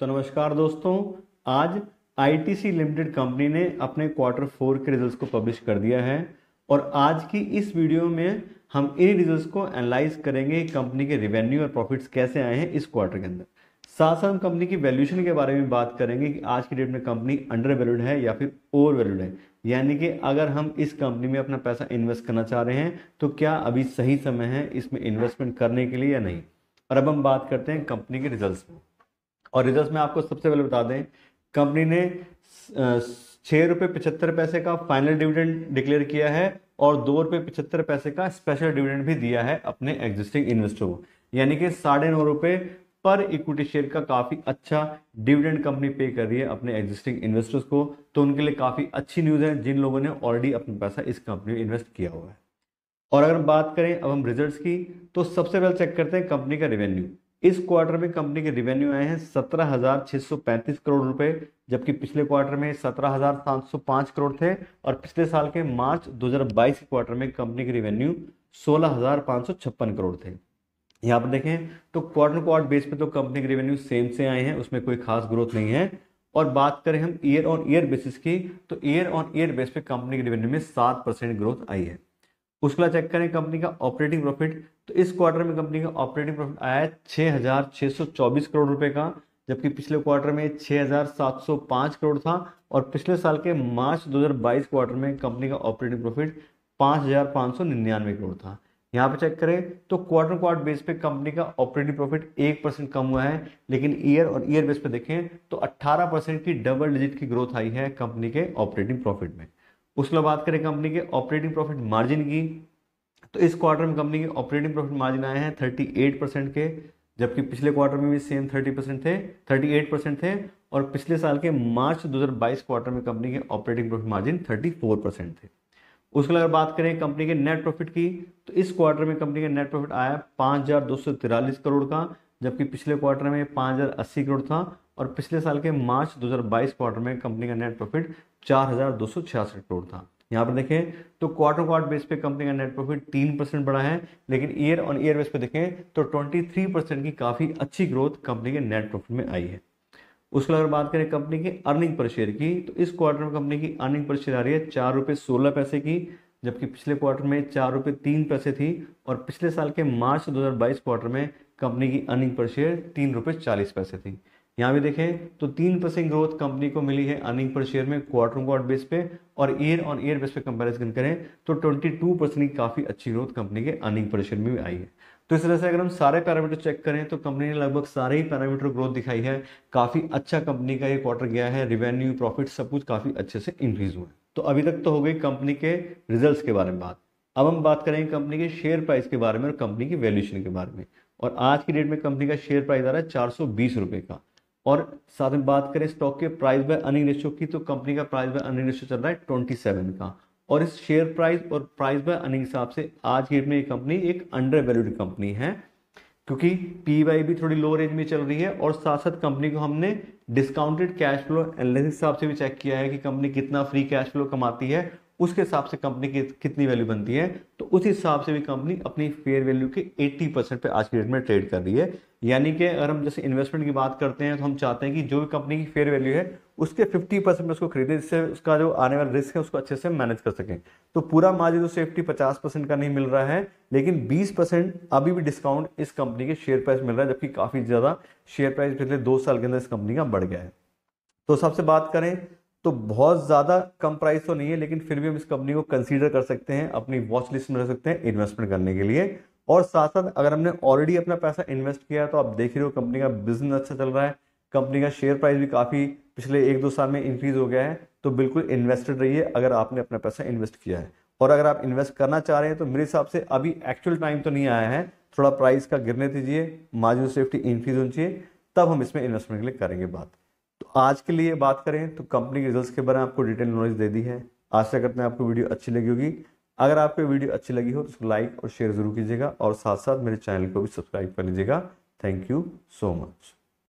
तो नमस्कार दोस्तों आज आईटीसी लिमिटेड कंपनी ने अपने क्वार्टर फोर के रिजल्ट्स को पब्लिश कर दिया है और आज की इस वीडियो में हम इन रिजल्ट्स को एनालाइज करेंगे कंपनी के रेवेन्यू और प्रॉफिट्स कैसे आए हैं इस क्वार्टर के अंदर साथ साथ हम कंपनी की वैल्यूशन के बारे में बात करेंगे कि आज की डेट में कंपनी अंडर वैल्यूड है या फिर ओवर वैल्यूड है यानी कि अगर हम इस कंपनी में अपना पैसा इन्वेस्ट करना चाह रहे हैं तो क्या अभी सही समय है इसमें इन्वेस्टमेंट करने के लिए या नहीं और अब हम बात करते हैं कंपनी के रिजल्ट्स में और रिजल्ट में आपको सबसे पहले बता दें कंपनी ने छः रुपये पचहत्तर पैसे का फाइनल डिविडेंड डिक्लेयर किया है और दो रुपये पचहत्तर पैसे का स्पेशल डिविडेंड भी दिया है अपने एग्जिस्टिंग इन्वेस्टर को यानी कि साढ़े नौ रुपये पर इक्विटी शेयर का काफ़ी अच्छा डिविडेंड कंपनी पे कर रही है अपने एग्जिस्टिंग इन्वेस्टर्स को तो उनके लिए काफ़ी अच्छी न्यूज़ है जिन लोगों ने ऑलरेडी अपना पैसा इस कंपनी में इन्वेस्ट किया हुआ है और अगर हम बात करें अब हम रिजल्ट्स की तो सबसे पहले चेक करते हैं कंपनी का रेवेन्यू इस क्वार्टर में कंपनी के रिवेन्यू आए हैं सत्रह हजार छह सौ पैंतीस करोड़ रुपए जबकि पिछले क्वार्टर में सत्रह हजार सात सौ पांच करोड़ थे और पिछले साल के मार्च 2022 बाईस क्वार्टर में कंपनी के रिवेन्यू सोलह हजार पांच सौ छप्पन करोड़ थे यहाँ पर देखें तो क्वार्टर क्वार्टर बेस पे तो कंपनी के रेवेन्यू सेम से आए हैं उसमें कोई खास ग्रोथ नहीं है और बात करें हम ईयर ऑन ईयर बेसिस की तो ईयर ऑन ईयर बेस पे कंपनी के रेवेन्यू में सात परसेंट ग्रोथ आई है उसके बाद चेक करें कंपनी का ऑपरेटिंग प्रॉफिट तो इस क्वार्टर में कंपनी का ऑपरेटिंग प्रॉफिट आया है छः करोड़ रुपए का जबकि पिछले क्वार्टर में 6,705 करोड़ था और पिछले साल के मार्च 2022 क्वार्टर में कंपनी का ऑपरेटिंग प्रॉफिट 5,599 करोड़ था यहाँ पे चेक करें तो क्वार्टर क्वार्टर बेस पे कंपनी का ऑपरेटिंग प्रॉफिट एक परसेंट कम हुआ है लेकिन ईयर और ईयर बेस पे देखें तो 18 परसेंट की डबल डिजिट की ग्रोथ आई है कंपनी के ऑपरेटिंग प्रॉफिट में उसके बाद बात करें कंपनी के ऑपरेटिंग प्रॉफिट मार्जिन की तो इस क्वार्टर में कंपनी के ऑपरेटिंग प्रॉफिट मार्जिन आए हैं एट परसेंट के जबकि पिछले क्वार्टर में भी सेम थर्टी परसेंट थे एट परसेंट थे और पिछले साल के मार्च दो हजार बाईस क्वार्टर में कंपनी के operating profit margin thirty four percent थे उसके अलावा बात करें कंपनी के नेट प्रॉफिट की तो इस क्वार्टर में कंपनी का नेट प्रॉफिट आया पाँच करोड़ का जबकि पिछले क्वार्टर में पाँच करोड़ था और पिछले साल के मार्च 2022 क्वार्टर में कंपनी का नेट प्रॉफिट चार करोड़ था यहाँ पर देखें तो क्वार्टर क्वार्टर बेस पे कंपनी का नेट प्रॉफिट तीन परसेंट बढ़ा है लेकिन ईयर ऑन ईयर बेस पे देखें तो 23 परसेंट की काफ़ी अच्छी ग्रोथ कंपनी के नेट प्रॉफिट में आई है उसके अगर बात करें कंपनी की अर्निंग पर शेयर की तो इस क्वार्टर में कंपनी की अर्निंग पर शेयर आ रही है चार रुपये सोलह पैसे की जबकि पिछले क्वार्टर में चार रुपये तीन पैसे थी और पिछले साल के मार्च 2022 क्वार्टर में कंपनी की अर्निंग पर शेयर तीन रुपये चालीस पैसे थी यहाँ भी देखें तो तीन परसेंट ग्रोथ कंपनी को मिली है अर्निंग पर शेयर में क्वार्टर क्वार्टर बेस पे और ईयर ऑन ईयर बेस पे कंपैरिजन करें तो 22 परसेंट की काफ़ी अच्छी ग्रोथ कंपनी के अर्निंग पर शेयर में भी आई है तो इस तरह से अगर हम सारे पैरामीटर चेक करें तो कंपनी ने लगभग सारे ही पैरामीटर ग्रोथ दिखाई है काफ़ी अच्छा कंपनी का ये क्वार्टर गया है रिवेन्यू प्रॉफिट सब कुछ काफ़ी अच्छे से इंक्रीज हुआ है तो अभी तक तो हो गई कंपनी के रिजल्ट के बारे में बात अब हम बात करेंगे कंपनी के शेयर प्राइस के बारे में और कंपनी की वैल्यूशन के बारे में और आज की डेट में कंपनी का शेयर प्राइस आ रहा है चार सौ बीस का और साथ में बात करें स्टॉक के प्राइस बाय अर्निंग रेशियो की तो कंपनी का प्राइस बाय अर्निंग रेशियो चल रहा है ट्वेंटी सेवन का और इस शेयर प्राइस और प्राइस बाय अर्निंग हिसाब से आज की डेट में ये कंपनी एक अंडर वैल्यूड कंपनी है क्योंकि पी वाई e भी थोड़ी लो रेंज में चल रही है और साथ साथ कंपनी को हमने डिस्काउंटेड कैश फ्लो एनालिसिस हिसाब से भी चेक किया है कि कंपनी कितना फ्री कैश फ्लो कमाती है उसके हिसाब से कंपनी की कितनी वैल्यू बनती है उस हिसाब से भी कंपनी अपनी फेयर वैल्यू के 80 परसेंट पर आज की डेट में ट्रेड कर रही है यानी कि अगर हम जैसे इन्वेस्टमेंट की बात करते हैं तो हम चाहते हैं कि जो भी कंपनी की फेयर वैल्यू है उसके 50 परसेंट में उसको खरीदें जिससे उसका जो आने वाला रिस्क है उसको अच्छे से मैनेज कर सकें तो पूरा मार्जिन तो सेफ्टी पचास परसेंट का नहीं मिल रहा है लेकिन बीस परसेंट अभी भी डिस्काउंट इस कंपनी के शेयर प्राइस मिल रहा है जबकि काफ़ी ज़्यादा शेयर प्राइस पिछले दो साल के अंदर इस कंपनी का बढ़ गया है तो सबसे बात करें तो बहुत ज़्यादा कम प्राइस तो नहीं है लेकिन फिर भी हम इस कंपनी को कंसीडर कर सकते हैं अपनी वॉच लिस्ट में रख सकते हैं इन्वेस्टमेंट करने के लिए और साथ साथ अगर हमने ऑलरेडी अपना पैसा इन्वेस्ट किया है तो आप देख रहे हो कंपनी का बिजनेस अच्छा चल रहा है कंपनी का शेयर प्राइस भी काफ़ी पिछले एक दो साल में इंक्रीज हो गया है तो बिल्कुल इन्वेस्टेड रहिए अगर आपने अपना पैसा इन्वेस्ट किया है और अगर आप इन्वेस्ट करना चाह रहे हैं तो मेरे हिसाब से अभी एक्चुअल टाइम तो नहीं आया है थोड़ा प्राइस का गिरने दीजिए मार्जिन सेफ्टी इंक्रीज होनी चाहिए तब हम इसमें इन्वेस्टमेंट के लिए करेंगे बात आज के लिए बात करें तो कंपनी के रिजल्ट के बारे में आपको डिटेल नॉलेज दे दी है आशा करते हैं आपको वीडियो अच्छी लगी होगी अगर आपको वीडियो अच्छी लगी हो तो उसको लाइक और शेयर जरूर कीजिएगा और साथ साथ मेरे चैनल को भी सब्सक्राइब कर लीजिएगा थैंक यू सो मच